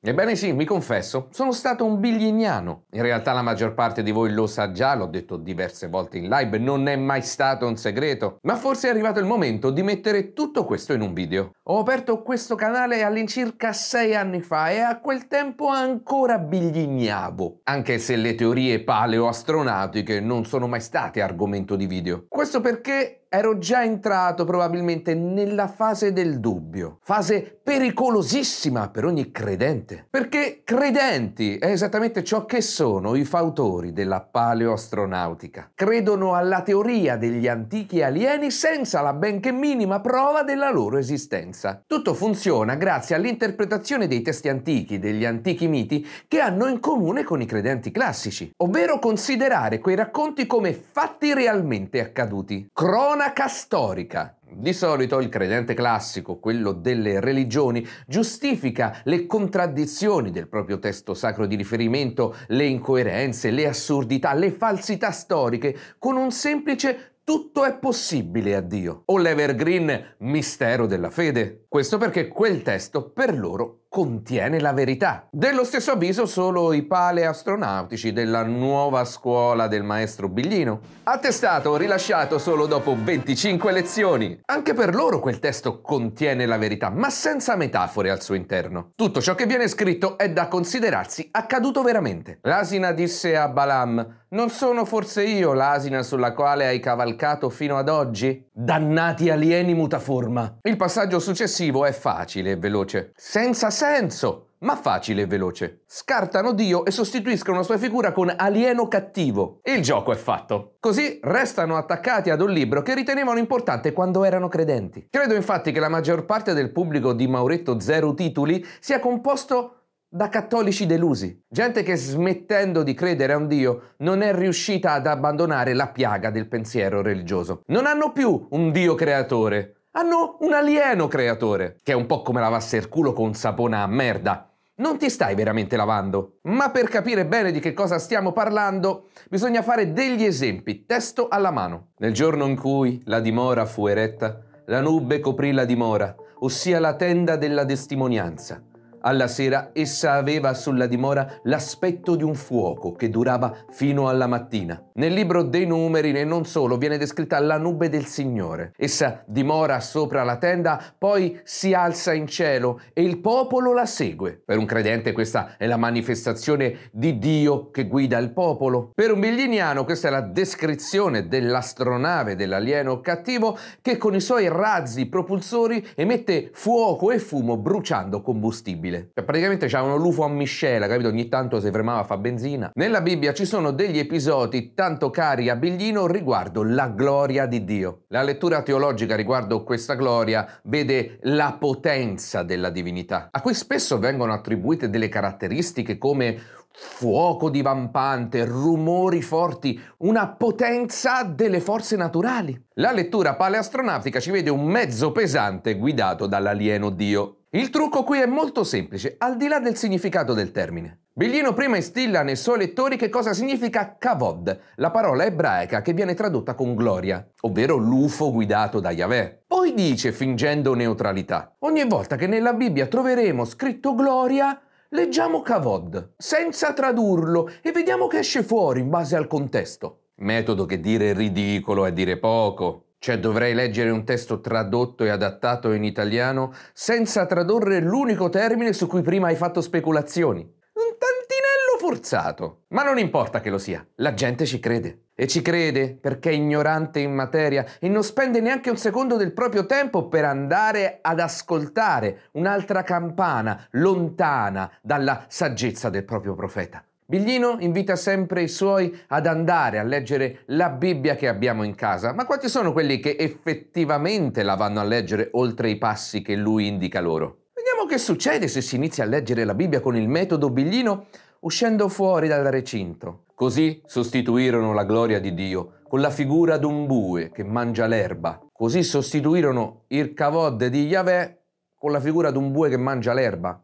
Ebbene sì, mi confesso, sono stato un biglignano. In realtà la maggior parte di voi lo sa già, l'ho detto diverse volte in live, non è mai stato un segreto. Ma forse è arrivato il momento di mettere tutto questo in un video. Ho aperto questo canale all'incirca sei anni fa e a quel tempo ancora biglignavo, anche se le teorie paleoastronautiche non sono mai state argomento di video. Questo perché ero già entrato probabilmente nella fase del dubbio, fase pericolosissima per ogni credente, perché credenti è esattamente ciò che sono i fautori della paleoastronautica. Credono alla teoria degli antichi alieni senza la benché minima prova della loro esistenza. Tutto funziona grazie all'interpretazione dei testi antichi, degli antichi miti, che hanno in comune con i credenti classici, ovvero considerare quei racconti come fatti realmente accaduti, cronache cronaca storica. Di solito il credente classico, quello delle religioni, giustifica le contraddizioni del proprio testo sacro di riferimento, le incoerenze, le assurdità, le falsità storiche con un semplice tutto è possibile a Dio o l'evergreen mistero della fede. Questo perché quel testo per loro contiene la verità. Dello stesso avviso solo i paleastronautici della nuova scuola del maestro Biglino. Attestato rilasciato solo dopo 25 lezioni. Anche per loro quel testo contiene la verità, ma senza metafore al suo interno. Tutto ciò che viene scritto è da considerarsi accaduto veramente. L'asina disse a Balam, non sono forse io l'asina sulla quale hai cavalcato fino ad oggi? Dannati alieni mutaforma. Il passaggio successivo è facile e veloce. Senza senso, ma facile e veloce. Scartano Dio e sostituiscono la sua figura con alieno cattivo. Il gioco è fatto. Così restano attaccati ad un libro che ritenevano importante quando erano credenti. Credo infatti che la maggior parte del pubblico di Mauretto Zero Titoli sia composto da cattolici delusi, gente che smettendo di credere a un Dio non è riuscita ad abbandonare la piaga del pensiero religioso. Non hanno più un Dio creatore, hanno un alieno creatore, che è un po' come lavarsi il culo con sapona a merda. Non ti stai veramente lavando. Ma per capire bene di che cosa stiamo parlando, bisogna fare degli esempi, testo alla mano. Nel giorno in cui la dimora fu eretta, la nube coprì la dimora, ossia la tenda della testimonianza alla sera essa aveva sulla dimora l'aspetto di un fuoco che durava fino alla mattina. Nel libro dei numeri e non solo viene descritta la nube del Signore. Essa dimora sopra la tenda, poi si alza in cielo e il popolo la segue. Per un credente questa è la manifestazione di Dio che guida il popolo. Per un bigliniano questa è la descrizione dell'astronave dell'alieno cattivo che con i suoi razzi propulsori emette fuoco e fumo bruciando combustibile incredibile. Cioè, praticamente c'avevano l'UFO a miscela, capito? Ogni tanto si fermava a fa benzina. Nella Bibbia ci sono degli episodi tanto cari a Biglino riguardo la gloria di Dio. La lettura teologica riguardo questa gloria vede la potenza della divinità, a cui spesso vengono attribuite delle caratteristiche come fuoco divampante, rumori forti, una potenza delle forze naturali. La lettura paleastronautica ci vede un mezzo pesante guidato dall'alieno Dio il trucco qui è molto semplice, al di là del significato del termine. Biglino prima instilla nei suoi lettori che cosa significa kavod, la parola ebraica che viene tradotta con gloria, ovvero l'ufo guidato da Yahweh. Poi dice, fingendo neutralità, ogni volta che nella Bibbia troveremo scritto gloria, leggiamo kavod, senza tradurlo, e vediamo che esce fuori in base al contesto. Metodo che dire ridicolo è dire poco. Cioè dovrei leggere un testo tradotto e adattato in italiano senza tradurre l'unico termine su cui prima hai fatto speculazioni. Un tantinello forzato. Ma non importa che lo sia, la gente ci crede. E ci crede perché è ignorante in materia e non spende neanche un secondo del proprio tempo per andare ad ascoltare un'altra campana lontana dalla saggezza del proprio profeta. Biglino invita sempre i suoi ad andare a leggere la Bibbia che abbiamo in casa, ma quanti sono quelli che effettivamente la vanno a leggere oltre i passi che lui indica loro? Vediamo che succede se si inizia a leggere la Bibbia con il metodo Biglino uscendo fuori dal recinto. Così sostituirono la gloria di Dio con la figura d'un bue che mangia l'erba. Così sostituirono il cavod di Yahweh con la figura d'un bue che mangia l'erba.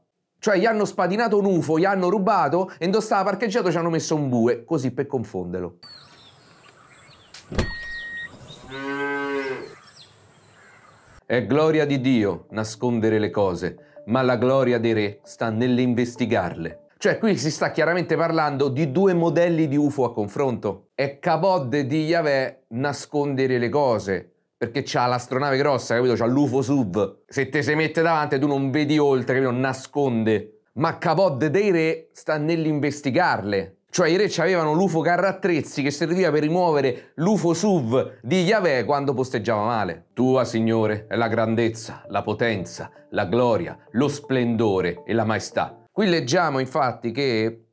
Cioè gli hanno spadinato un UFO, gli hanno rubato e indossava stava parcheggiato ci hanno messo un bue, così per confonderlo. È gloria di Dio nascondere le cose, ma la gloria dei re sta nell'investigarle. Cioè qui si sta chiaramente parlando di due modelli di UFO a confronto. È capod di Yahweh nascondere le cose, perché c'ha l'astronave grossa, capito? C'ha l'UFO SUV. Se te si mette davanti tu non vedi oltre, capito? Nasconde. Ma Cavod dei re sta nell'investigarle. Cioè i re avevano l'UFO carrattrezzi che serviva per rimuovere l'UFO SUV di Yahweh quando posteggiava male. Tua, Signore, è la grandezza, la potenza, la gloria, lo splendore e la maestà. Qui leggiamo infatti che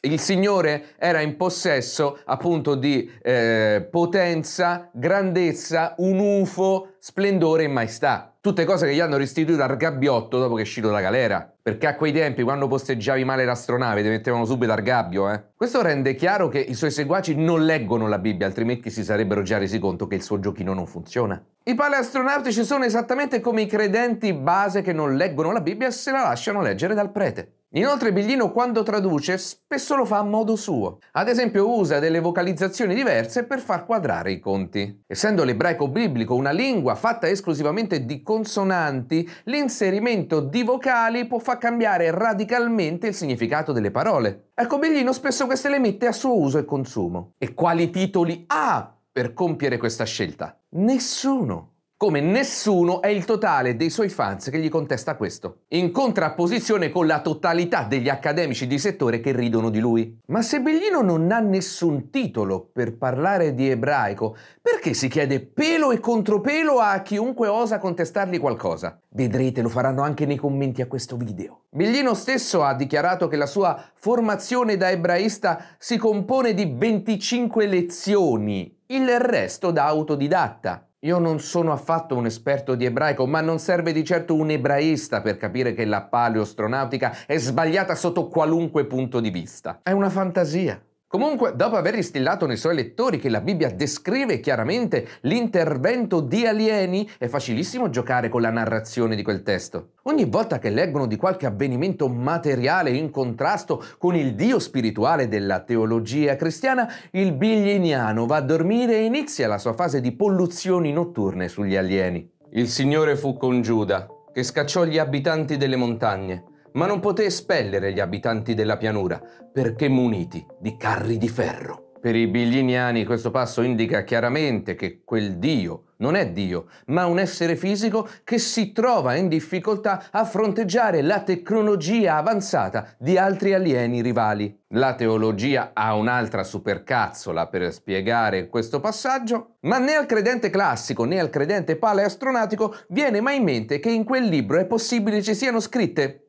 il Signore era in possesso appunto di eh, potenza, grandezza, un ufo, splendore e maestà. Tutte cose che gli hanno restituito al gabbiotto dopo che è uscito da galera. Perché a quei tempi, quando posteggiavi male l'astronave, ti mettevano subito al gabbio, eh? Questo rende chiaro che i suoi seguaci non leggono la Bibbia, altrimenti si sarebbero già resi conto che il suo giochino non funziona. I paleastronautici sono esattamente come i credenti base che non leggono la Bibbia e se la lasciano leggere dal prete. Inoltre Biglino quando traduce spesso lo fa a modo suo, ad esempio usa delle vocalizzazioni diverse per far quadrare i conti. Essendo l'ebraico biblico una lingua fatta esclusivamente di consonanti, l'inserimento di vocali può far cambiare radicalmente il significato delle parole. Ecco Biglino spesso queste le mette a suo uso e consumo. E quali titoli ha per compiere questa scelta? Nessuno come nessuno è il totale dei suoi fans che gli contesta questo, in contrapposizione con la totalità degli accademici di settore che ridono di lui. Ma se Biglino non ha nessun titolo per parlare di ebraico, perché si chiede pelo e contropelo a chiunque osa contestargli qualcosa? Vedrete, lo faranno anche nei commenti a questo video. Biglino stesso ha dichiarato che la sua formazione da ebraista si compone di 25 lezioni, il resto da autodidatta. Io non sono affatto un esperto di ebraico, ma non serve di certo un ebraista per capire che la paleostronautica è sbagliata sotto qualunque punto di vista. È una fantasia. Comunque, dopo aver instillato nei suoi lettori che la Bibbia descrive chiaramente l'intervento di alieni, è facilissimo giocare con la narrazione di quel testo. Ogni volta che leggono di qualche avvenimento materiale in contrasto con il Dio spirituale della teologia cristiana, il biglieniano va a dormire e inizia la sua fase di polluzioni notturne sugli alieni. Il Signore fu con Giuda, che scacciò gli abitanti delle montagne ma non poté espellere gli abitanti della pianura perché muniti di carri di ferro. Per i bigliniani questo passo indica chiaramente che quel Dio non è Dio, ma un essere fisico che si trova in difficoltà a fronteggiare la tecnologia avanzata di altri alieni rivali. La teologia ha un'altra supercazzola per spiegare questo passaggio, ma né al credente classico né al credente paleastronatico viene mai in mente che in quel libro è possibile ci siano scritte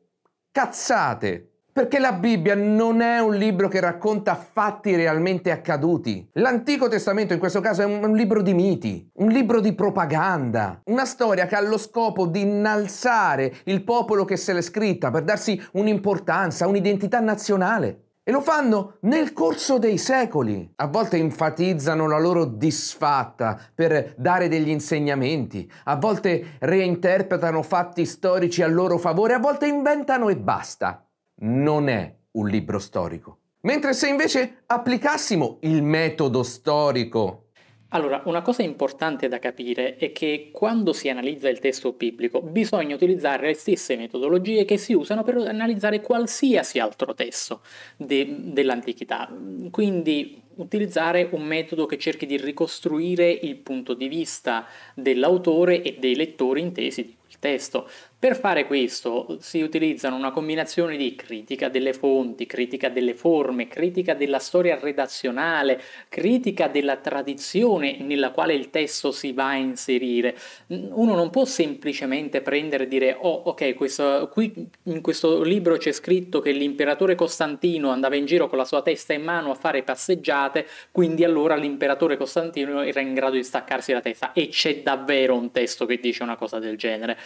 Cazzate! Perché la Bibbia non è un libro che racconta fatti realmente accaduti. L'Antico Testamento in questo caso è un, libro di miti, un libro di propaganda, una storia che ha lo scopo di innalzare il popolo che se l'è scritta per darsi un'importanza, un'identità nazionale. E lo fanno nel corso dei secoli. A volte enfatizzano la loro disfatta per dare degli insegnamenti, a volte reinterpretano fatti storici a loro favore, a volte inventano e basta. Non è un libro storico. Mentre se invece applicassimo il metodo storico allora, una cosa importante da capire è che quando si analizza il testo biblico bisogna utilizzare le stesse metodologie che si usano per analizzare qualsiasi altro testo de- dell'antichità. Quindi utilizzare un metodo che cerchi di ricostruire il punto di vista dell'autore e dei lettori intesi di quel testo. Per fare questo si utilizzano una combinazione di critica delle fonti, critica delle forme, critica della storia redazionale, critica della tradizione nella quale il testo si va a inserire. Uno non può semplicemente prendere e dire oh ok, questo, qui in questo libro c'è scritto che l'imperatore Costantino andava in giro con la sua testa in mano a fare passeggiate, quindi allora l'imperatore Costantino era in grado di staccarsi la testa e c'è davvero un testo che dice una cosa del genere.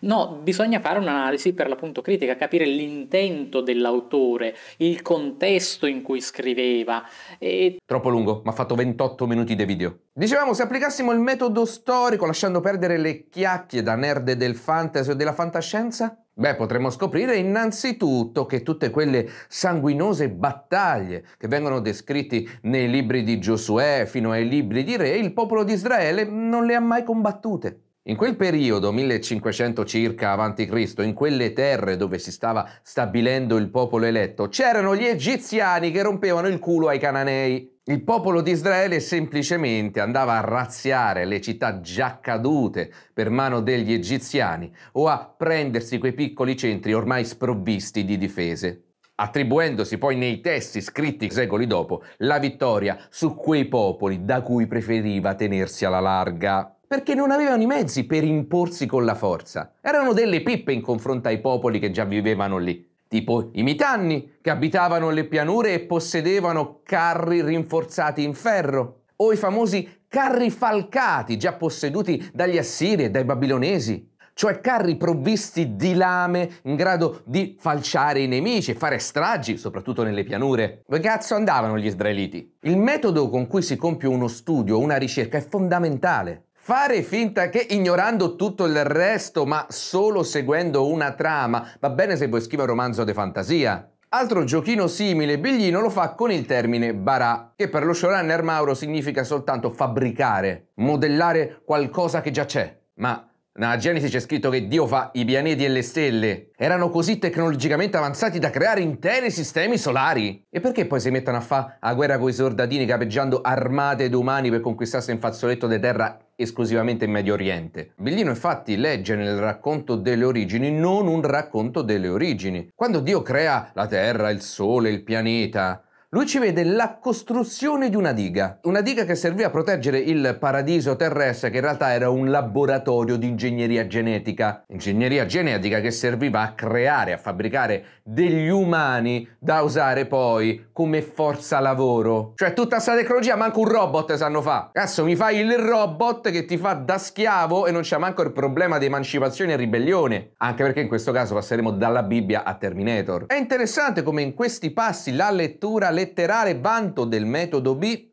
No, bisogna fare un'analisi per l'appunto critica, capire l'intento dell'autore, il contesto in cui scriveva. E... Troppo lungo, ma ha fatto 28 minuti di video. Dicevamo, se applicassimo il metodo storico, lasciando perdere le chiacchiere da nerd del fantasy o della fantascienza, Beh, potremmo scoprire innanzitutto che tutte quelle sanguinose battaglie che vengono descritte nei libri di Giosuè fino ai libri di Re, il popolo di Israele non le ha mai combattute. In quel periodo, 1500 circa a.C., in quelle terre dove si stava stabilendo il popolo eletto, c'erano gli egiziani che rompevano il culo ai cananei. Il popolo di Israele semplicemente andava a razziare le città già cadute per mano degli egiziani o a prendersi quei piccoli centri ormai sprovvisti di difese, attribuendosi poi nei testi scritti secoli dopo la vittoria su quei popoli da cui preferiva tenersi alla larga perché non avevano i mezzi per imporsi con la forza. Erano delle pippe in confronto ai popoli che già vivevano lì, tipo i Mitanni, che abitavano le pianure e possedevano carri rinforzati in ferro, o i famosi carri falcati, già posseduti dagli Assiri e dai Babilonesi, cioè carri provvisti di lame in grado di falciare i nemici e fare stragi, soprattutto nelle pianure. Dove cazzo andavano gli israeliti? Il metodo con cui si compie uno studio, una ricerca, è fondamentale. Fare finta che ignorando tutto il resto, ma solo seguendo una trama, va bene se vuoi scrivere un romanzo di fantasia. Altro giochino simile Biglino lo fa con il termine barà, che per lo showrunner Mauro significa soltanto fabbricare, modellare qualcosa che già c'è. Ma nella Genesi c'è scritto che Dio fa i pianeti e le stelle. Erano così tecnologicamente avanzati da creare interi sistemi solari. E perché poi si mettono a fare la guerra con i soldatini capeggiando armate d'umani per conquistarsi un fazzoletto di terra esclusivamente in Medio Oriente? Billino infatti legge nel racconto delle origini non un racconto delle origini. Quando Dio crea la terra, il sole, il pianeta, lui ci vede la costruzione di una diga, una diga che serviva a proteggere il paradiso terrestre che in realtà era un laboratorio di ingegneria genetica, ingegneria genetica che serviva a creare, a fabbricare degli umani da usare poi come forza lavoro. Cioè tutta questa tecnologia manco un robot sanno fa. Cazzo mi fai il robot che ti fa da schiavo e non c'è manco il problema di emancipazione e ribellione, anche perché in questo caso passeremo dalla Bibbia a Terminator. È interessante come in questi passi la lettura letterale vanto del metodo B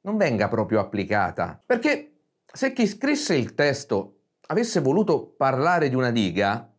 non venga proprio applicata. Perché se chi scrisse il testo avesse voluto parlare di una diga,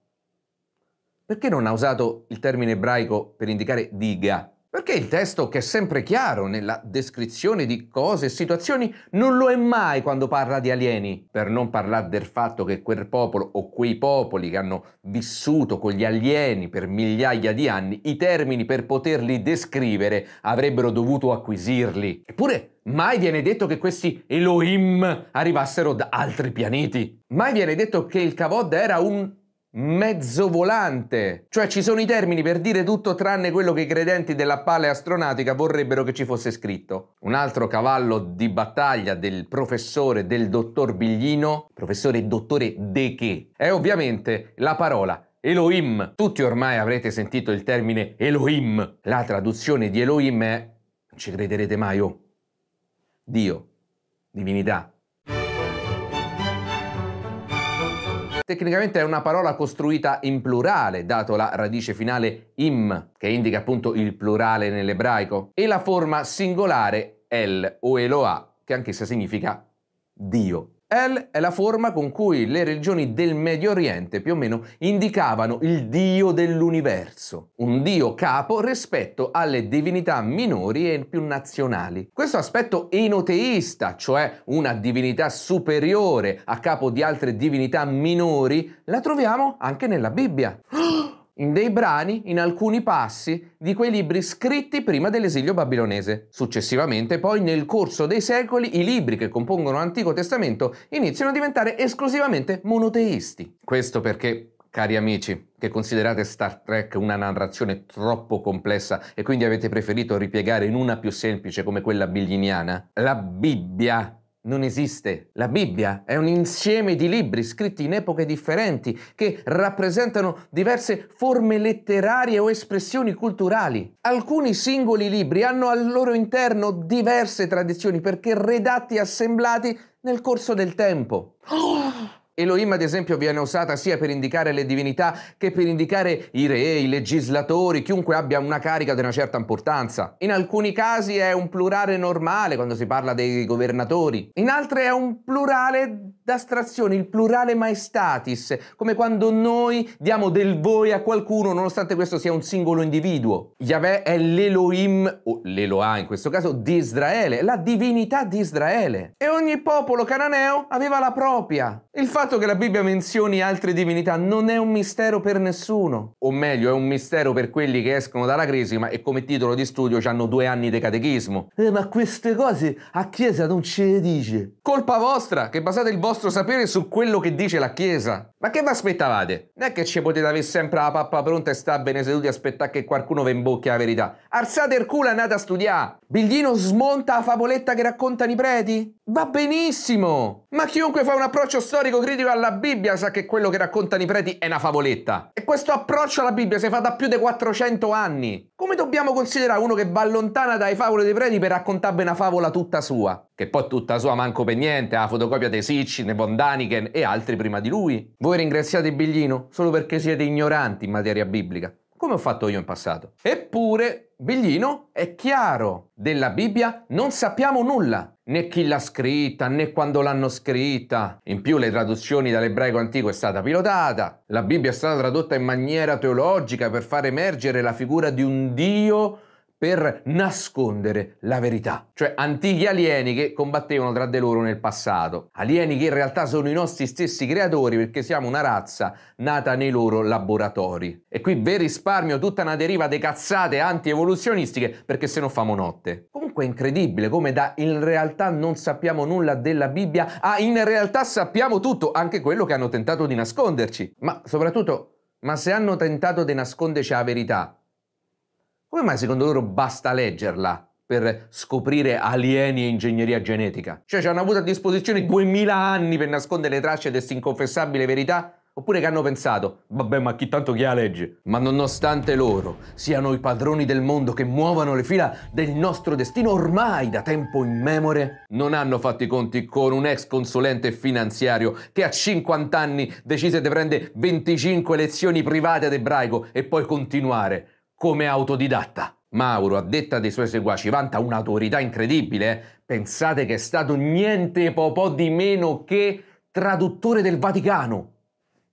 perché non ha usato il termine ebraico per indicare diga? Perché il testo, che è sempre chiaro nella descrizione di cose e situazioni, non lo è mai quando parla di alieni? Per non parlare del fatto che quel popolo o quei popoli che hanno vissuto con gli alieni per migliaia di anni, i termini per poterli descrivere avrebbero dovuto acquisirli. Eppure Mai viene detto che questi Elohim arrivassero da altri pianeti. Mai viene detto che il Kavod era un mezzo volante. Cioè ci sono i termini per dire tutto tranne quello che i credenti della paleastronautica vorrebbero che ci fosse scritto. Un altro cavallo di battaglia del professore, del dottor Biglino, professore e dottore De Che, è ovviamente la parola Elohim. Tutti ormai avrete sentito il termine Elohim. La traduzione di Elohim è... non ci crederete mai, oh. Dio, divinità, Tecnicamente è una parola costruita in plurale, dato la radice finale im, che indica appunto il plurale nell'ebraico, e la forma singolare el o Eloah, che anch'essa significa Dio. El è la forma con cui le religioni del Medio Oriente più o meno indicavano il dio dell'universo, un dio capo rispetto alle divinità minori e più nazionali. Questo aspetto enoteista, cioè una divinità superiore a capo di altre divinità minori, la troviamo anche nella Bibbia. Ah! in dei brani, in alcuni passi di quei libri scritti prima dell'esilio babilonese. Successivamente, poi, nel corso dei secoli, i libri che compongono l'Antico Testamento iniziano a diventare esclusivamente monoteisti. Questo perché cari amici, che considerate Star Trek una narrazione troppo complessa e quindi avete preferito ripiegare in una più semplice come quella bigliniana, la Bibbia non esiste. La Bibbia è un insieme di libri scritti in epoche differenti che rappresentano diverse forme letterarie o espressioni culturali. Alcuni singoli libri hanno al loro interno diverse tradizioni perché redatti e assemblati nel corso del tempo. Oh! Elohim, ad esempio, viene usata sia per indicare le divinità che per indicare i re, i legislatori, chiunque abbia una carica di una certa importanza. In alcuni casi è un plurale normale quando si parla dei governatori, in altri è un plurale d'astrazione, il plurale maestatis, come quando noi diamo del voi a qualcuno nonostante questo sia un singolo individuo. Yahweh è l'Elohim, o l'Eloah in questo caso, di Israele, la divinità di Israele. E ogni popolo cananeo aveva la propria. Il fatto che la Bibbia menzioni altre divinità non è un mistero per nessuno, o meglio è un mistero per quelli che escono dalla cresima e come titolo di studio hanno due anni di catechismo. Eh, ma queste cose a Chiesa non ce le dice. Colpa vostra che basate il vostro vostro sapere su quello che dice la Chiesa. Ma che vi aspettavate? Non è che ci potete avere sempre la pappa pronta e sta bene seduti e aspettare che qualcuno vi imbocchi la verità. Alzate il culo e andate a studiare. Biglino smonta la favoletta che raccontano i preti? Va benissimo! Ma chiunque fa un approccio storico critico alla Bibbia sa che quello che raccontano i preti è una favoletta. E questo approccio alla Bibbia si fa da più di 400 anni. Come dobbiamo considerare uno che va lontana dai favole dei preti per raccontarvi una favola tutta sua? Che poi tutta sua manco per niente, ha la fotocopia dei Sitchin, Arne von Daniken e altri prima di lui. Voi ringraziate Biglino solo perché siete ignoranti in materia biblica, come ho fatto io in passato. Eppure Biglino è chiaro, della Bibbia non sappiamo nulla, né chi l'ha scritta, né quando l'hanno scritta. In più le traduzioni dall'ebraico antico è stata pilotata, la Bibbia è stata tradotta in maniera teologica per far emergere la figura di un Dio per nascondere la verità, cioè antichi alieni che combattevano tra di loro nel passato, alieni che in realtà sono i nostri stessi creatori perché siamo una razza nata nei loro laboratori. E qui ve risparmio tutta una deriva di cazzate anti-evoluzionistiche perché se no famo notte. Comunque è incredibile come da in realtà non sappiamo nulla della Bibbia a ah, in realtà sappiamo tutto, anche quello che hanno tentato di nasconderci. Ma soprattutto, ma se hanno tentato di nasconderci la verità, come mai secondo loro basta leggerla per scoprire alieni e ingegneria genetica? Cioè ci hanno avuto a disposizione 2000 anni per nascondere le tracce di questa inconfessabile verità? Oppure che hanno pensato, vabbè ma chi tanto chi ha legge? Ma nonostante loro siano i padroni del mondo che muovono le fila del nostro destino ormai da tempo immemore, non hanno fatto i conti con un ex consulente finanziario che a 50 anni decise di prendere 25 lezioni private ad ebraico e poi continuare come autodidatta. Mauro, a detta dei suoi seguaci, vanta un'autorità incredibile. Pensate che è stato niente po', po' di meno che traduttore del Vaticano.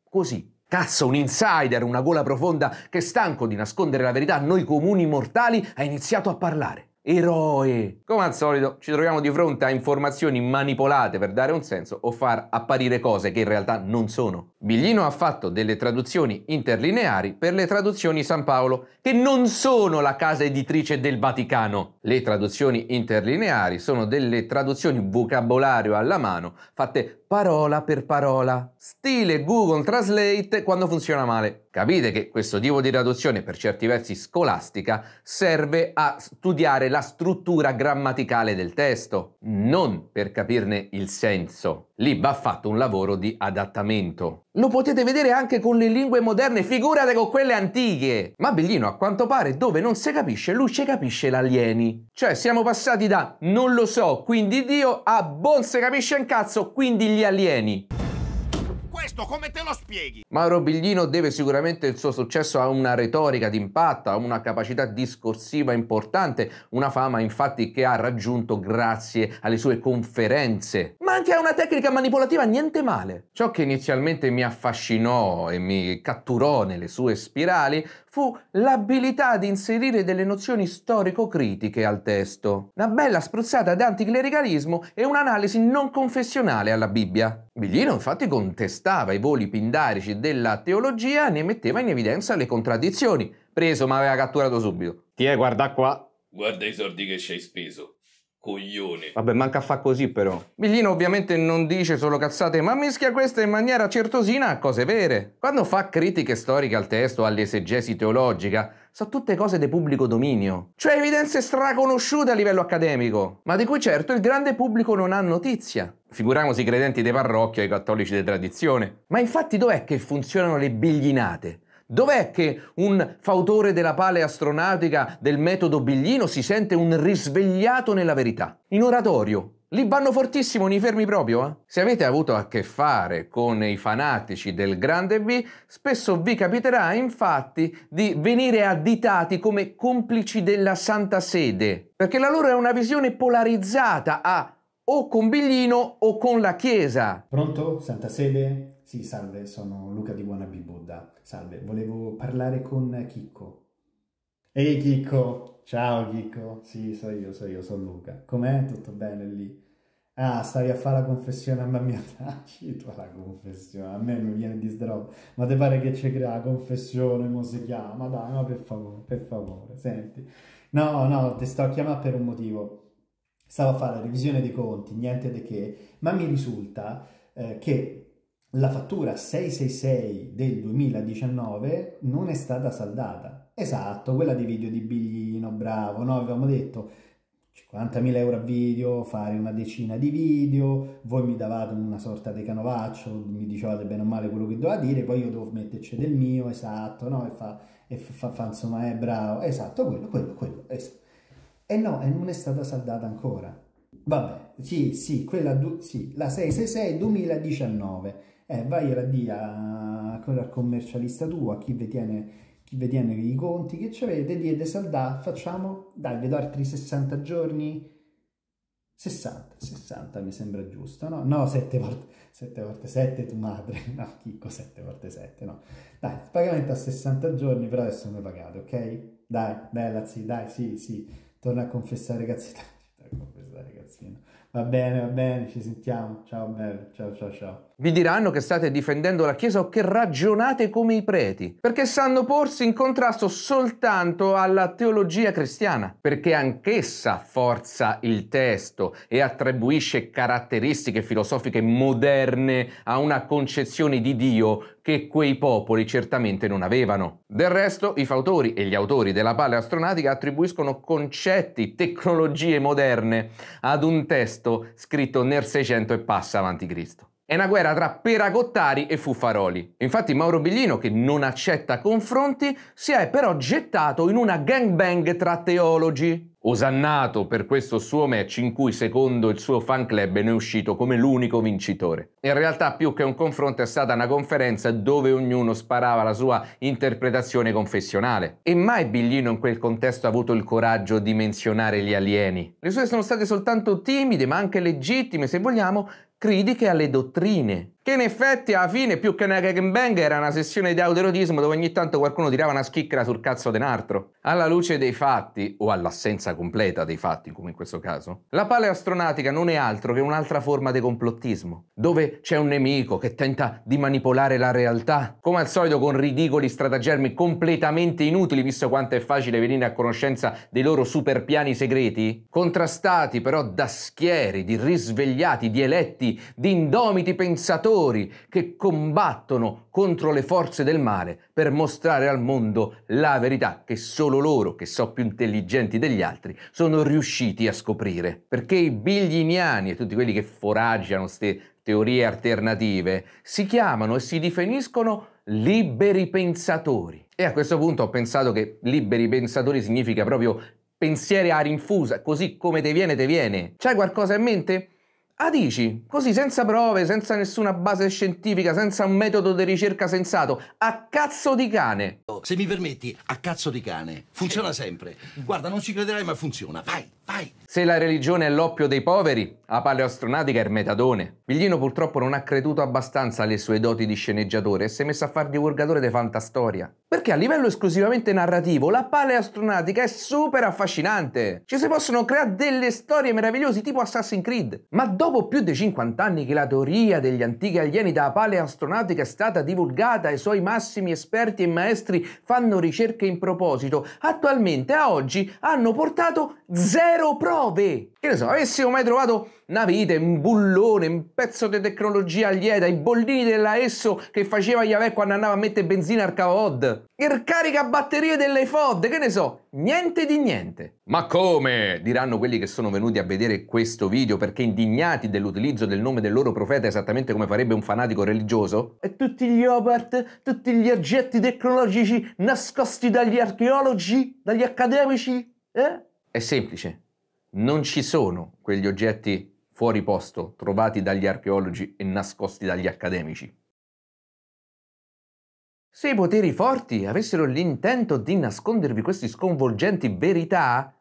Così. Cazzo, un insider, una gola profonda che stanco di nascondere la verità a noi comuni mortali ha iniziato a parlare eroe. Come al solito ci troviamo di fronte a informazioni manipolate per dare un senso o far apparire cose che in realtà non sono. Biglino ha fatto delle traduzioni interlineari per le traduzioni San Paolo, che non sono la casa editrice del Vaticano. Le traduzioni interlineari sono delle traduzioni vocabolario alla mano fatte parola per parola, stile Google Translate quando funziona male. Capite che questo tipo di traduzione, per certi versi scolastica, serve a studiare la struttura grammaticale del testo, non per capirne il senso. Lib ha fatto un lavoro di adattamento. Lo potete vedere anche con le lingue moderne, figurate con quelle antiche! Ma Bellino, a quanto pare, dove non si capisce luce capisce l'alieni. Cioè, siamo passati da non lo so, quindi Dio, a bon se capisce un cazzo, quindi gli alieni questo come te lo spieghi? Mauro Biglino deve sicuramente il suo successo a una retorica d'impatto, a una capacità discorsiva importante, una fama infatti che ha raggiunto grazie alle sue conferenze, ma anche a una tecnica manipolativa niente male. Ciò che inizialmente mi affascinò e mi catturò nelle sue spirali fu l'abilità di inserire delle nozioni storico-critiche al testo. Una bella spruzzata d'anticlericalismo e un'analisi non confessionale alla Bibbia. Biglino infatti contestava i voli pindarici della teologia e ne metteva in evidenza le contraddizioni. Preso ma aveva catturato subito. Ti è, guarda qua. Guarda i soldi che ci hai speso. Coglione. Vabbè, manca a fa così però. Biglino ovviamente non dice solo cazzate, ma mischia queste in maniera certosina a cose vere. Quando fa critiche storiche al testo, all'esegesi teologica, sono tutte cose di pubblico dominio, cioè evidenze straconosciute a livello accademico, ma di cui certo il grande pubblico non ha notizia. Figuriamoci i credenti dei parrocchi o i cattolici di tradizione. Ma infatti dov'è che funzionano le biglinate? Dov'è che un fautore della paleastronautica del metodo Biglino si sente un risvegliato nella verità? In oratorio, li vanno fortissimo, ni fermi proprio. Eh? Se avete avuto a che fare con i fanatici del grande B, spesso vi capiterà infatti di venire additati come complici della Santa Sede, perché la loro è una visione polarizzata a o con Biglino o con la Chiesa. Pronto, Santa Sede? Sì, salve, sono Luca di Wannabe Buddha. Salve, volevo parlare con Chicco. Ehi Chicco, ciao Chicco. Sì, so io, so io, sono Luca. Com'è? Tutto bene lì? Ah, stavi a fare la confessione a mamma mia. Taci, tu la confessione, a me mi viene di sdrob. Ma ti pare che c'è la confessione, mo si chiama? Dai, ma per favore, per favore, senti. No, no, ti sto a chiamare per un motivo. Stavo a fare la revisione dei conti, niente di che, ma mi risulta eh, che la fattura 666 del 2019 non è stata saldata. Esatto, quella di video di Biglino, bravo, no? Avevamo detto 50.000 euro a video, fare una decina di video, voi mi davate una sorta di canovaccio, mi dicevate bene o male quello che doveva dire, poi io devo metterci del mio, esatto, no? E fa, e fa, fa insomma, è eh, bravo, esatto, quello, quello, quello, esatto. E no, e non è stata saldata ancora. Vabbè, sì, sì, quella, sì, la 666 2019 eh, vai a dire a quella commercialista a chi detiene, chi detiene i conti che avete, diete saldà, facciamo, dai, vedo altri 60 giorni, 60, 60 mi sembra giusto, no? No, 7 volte, 7 volte 7 tu madre, no, chicco 7 volte 7, no. Dai, pagamento a 60 giorni, però adesso mi pagate, ok? Dai, bella, sì, dai, sì, sì, torna a confessare cazzina, a confessare cazzina. Va bene, va bene, ci sentiamo. Ciao, bello. Ciao, ciao, ciao. Vi diranno che state difendendo la Chiesa o che ragionate come i preti, perché sanno porsi in contrasto soltanto alla teologia cristiana, perché anch'essa forza il testo e attribuisce caratteristiche filosofiche moderne a una concezione di Dio che quei popoli certamente non avevano. Del resto, i fautori e gli autori della palla astronautica attribuiscono concetti, tecnologie moderne ad un testo testo scritto nel 600 e passa avanti Cristo. È una guerra tra Peragottari e Fuffaroli. Infatti Mauro Biglino, che non accetta confronti, si è però gettato in una gangbang tra teologi. Osannato per questo suo match in cui secondo il suo fan club ne è uscito come l'unico vincitore. In realtà più che un confronto è stata una conferenza dove ognuno sparava la sua interpretazione confessionale. E mai Biglino in quel contesto ha avuto il coraggio di menzionare gli alieni. Le sue sono state soltanto timide ma anche legittime se vogliamo critiche alle dottrine che in effetti alla fine più che una gangbang era una sessione di autoerotismo dove ogni tanto qualcuno tirava una schicchera sul cazzo di un altro. Alla luce dei fatti, o all'assenza completa dei fatti come in questo caso, la paleastronautica non è altro che un'altra forma di complottismo, dove c'è un nemico che tenta di manipolare la realtà, come al solito con ridicoli stratagemmi completamente inutili visto quanto è facile venire a conoscenza dei loro super piani segreti, contrastati però da schieri, di risvegliati, di eletti, di indomiti pensatori, gladiatori che combattono contro le forze del male per mostrare al mondo la verità che solo loro, che so più intelligenti degli altri, sono riusciti a scoprire. Perché i biglignani e tutti quelli che foraggiano queste teorie alternative si chiamano e si definiscono liberi pensatori. E a questo punto ho pensato che liberi pensatori significa proprio pensieri a rinfusa, così come te viene, te viene. C'hai qualcosa in mente? Ah dici, così senza prove, senza nessuna base scientifica, senza un metodo di ricerca sensato, a cazzo di cane. Se mi permetti, a cazzo di cane. Funziona sempre. Guarda, non ci crederai ma funziona. Vai! Vai. Se la religione è l'oppio dei poveri, la paleoastronautica è il metadone. Biglino purtroppo non ha creduto abbastanza alle sue doti di sceneggiatore e si è messo a far divulgatore di fantastoria. Perché a livello esclusivamente narrativo, la paleoastronautica è super affascinante. Ci si possono creare delle storie meravigliose tipo Assassin's Creed. Ma dopo più di 50 anni che la teoria degli antichi alieni da paleoastronautica è stata divulgata e i suoi massimi esperti e maestri fanno ricerche in proposito, attualmente a oggi hanno portato zero zero prove. Che ne so, avessimo mai trovato una vite, un bullone, un pezzo di tecnologia lieta, i bollini della ESO che faceva Iavè quando andava a mettere benzina al cavod, il caricabatterie delle FOD, che ne so, niente di niente. Ma come? Diranno quelli che sono venuti a vedere questo video perché indignati dell'utilizzo del nome del loro profeta esattamente come farebbe un fanatico religioso? E tutti gli opert, tutti gli oggetti tecnologici nascosti dagli archeologi, dagli accademici? Eh? È semplice, non ci sono quegli oggetti fuori posto trovati dagli archeologi e nascosti dagli accademici. Se i poteri forti avessero l'intento di nascondervi queste sconvolgenti verità,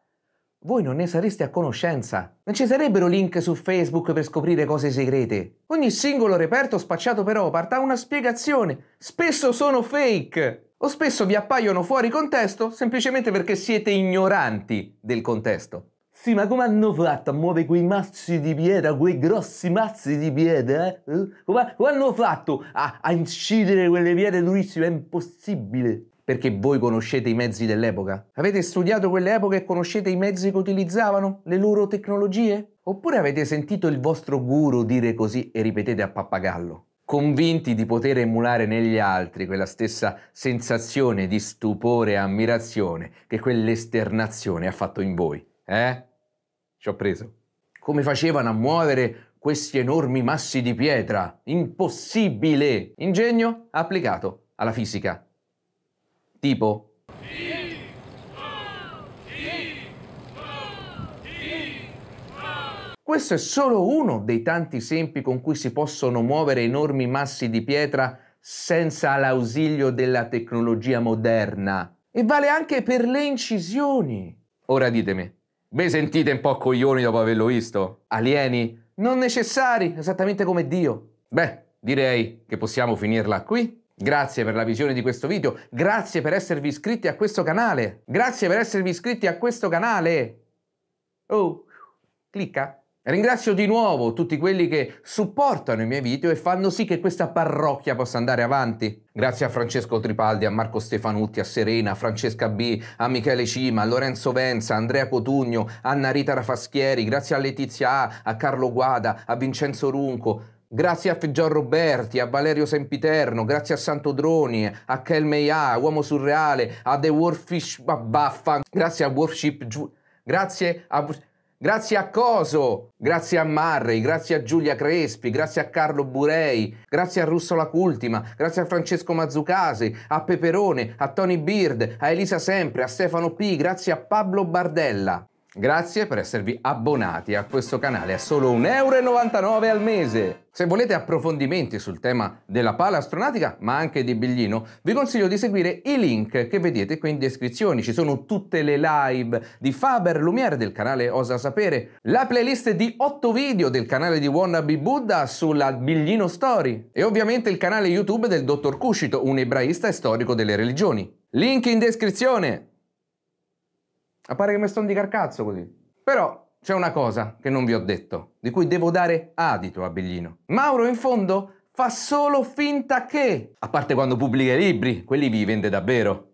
voi non ne sareste a conoscenza. Non ci sarebbero link su Facebook per scoprire cose segrete. Ogni singolo reperto spacciato per Opart ha una spiegazione. Spesso sono fake. O spesso vi appaiono fuori contesto semplicemente perché siete ignoranti del contesto. Sì, ma come hanno fatto a muovere quei mazzi di pietra, quei grossi mazzi di pietra? Eh? eh? Come, come, hanno fatto a, a incidere quelle pietre durissime? È impossibile. Perché voi conoscete i mezzi dell'epoca? Avete studiato quell'epoca e conoscete i mezzi che utilizzavano? Le loro tecnologie? Oppure avete sentito il vostro guru dire così e ripetete a pappagallo? convinti di poter emulare negli altri quella stessa sensazione di stupore e ammirazione che quell'esternazione ha fatto in voi. Eh? Ci ho preso. Come facevano a muovere questi enormi massi di pietra? Impossibile! Ingegno applicato alla fisica. Tipo... Questo è solo uno dei tanti esempi con cui si possono muovere enormi massi di pietra senza l'ausilio della tecnologia moderna. E vale anche per le incisioni. Ora ditemi, Beh, sentite un po' coglioni dopo averlo visto. Alieni non necessari, esattamente come Dio. Beh, direi che possiamo finirla qui. Grazie per la visione di questo video, grazie per esservi iscritti a questo canale, grazie per esservi iscritti a questo canale. Oh, clicca. Ringrazio di nuovo tutti quelli che supportano i miei video e fanno sì che questa parrocchia possa andare avanti. Grazie a Francesco Tripaldi, a Marco Stefanutti, a Serena, a Francesca B, a Michele Cima, a Lorenzo Venza, a Andrea Cotugno, a Narita Rafaschieri, grazie a Letizia A, a Carlo Guada, a Vincenzo Runco, Grazie a Figior Roberti, a Valerio Sempiterno, grazie a Santo Droni, a Kel Meia, a Uomo Surreale, a The Warfish Baffa, grazie a Worship Giu... Grazie a... Grazie a Coso, grazie a Marrei, grazie a Giulia Crespi, grazie a Carlo Burei, grazie a Russo La Cultima, grazie a Francesco Mazzucasi, a Peperone, a Tony Bird, a Elisa Sempre, a Stefano P, grazie a Pablo Bardella. Grazie per esservi abbonati a questo canale a solo 1,99 euro al mese. Se volete approfondimenti sul tema della pala astronautica, ma anche di Biglino, vi consiglio di seguire i link che vedete qui in descrizione. Ci sono tutte le live di Faber Lumiere del canale Osa Sapere, la playlist di 8 video del canale di Wannabe Buddha sulla Biglino Story e ovviamente il canale YouTube del Dottor Cuscito, un ebraista e storico delle religioni. Link in descrizione! Appare che mi sto di carcazzo così. Però c'è una cosa che non vi ho detto, di cui devo dare adito a Biglino. Mauro, in fondo, fa solo finta che... A parte quando pubblica i libri, quelli vi vende davvero.